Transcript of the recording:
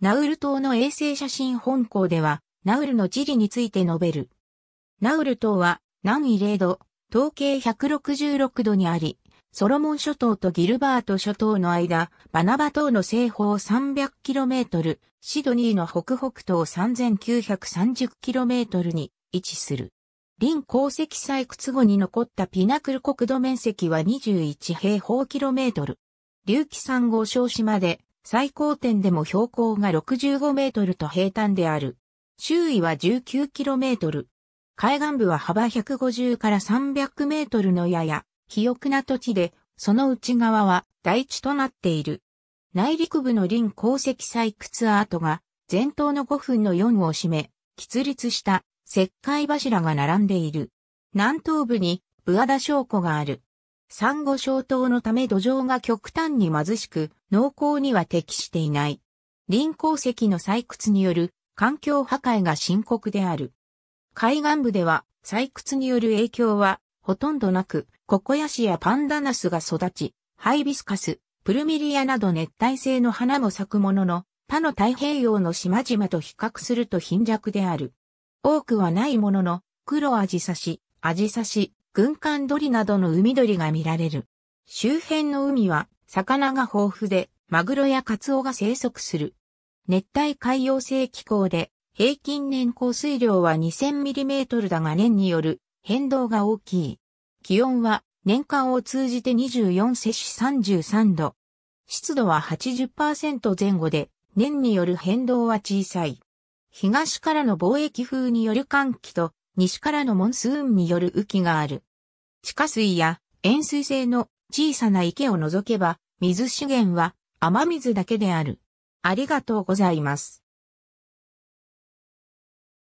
ナウル島の衛星写真本校では、ナウルの地理について述べる。ナウル島は、南緯0度、東経166度にあり、ソロモン諸島とギルバート諸島の間、バナバ島の西方 300km、シドニーの北北東 3930km に位置する。臨鉱石採掘後に残ったピナクル国土面積は21平方キロメートル。隆起産号小島で最高点でも標高が65メートルと平坦である。周囲は19キロメートル。海岸部は幅150から300メートルのやや、肥沃な土地で、その内側は大地となっている。内陸部の林鉱石採掘跡が前頭の5分の4を占め、喫立した石灰柱が並んでいる。南東部にブアダ礁湖がある。サンゴ礁島のため土壌が極端に貧しく、農耕には適していない。林鉱石の採掘による環境破壊が深刻である。海岸部では採掘による影響はほとんどなく、ココヤシやパンダナスが育ち、ハイビスカス、プルミリアなど熱帯性の花も咲くものの、他の太平洋の島々と比較すると貧弱である。多くはないものの、黒アジサシ、アジサシ、軍艦鳥などの海鳥が見られる。周辺の海は魚が豊富で、マグロやカツオが生息する。熱帯海洋性気候で、平均年降水量は 2000mm だが年による変動が大きい。気温は年間を通じて24摂氏33度。湿度は80%前後で、年による変動は小さい。東からの貿易風による寒気と、西からのモンスーンによる雨季がある。地下水や塩水性の小さな池を除けば、水資源は雨水だけである。ありがとうございます。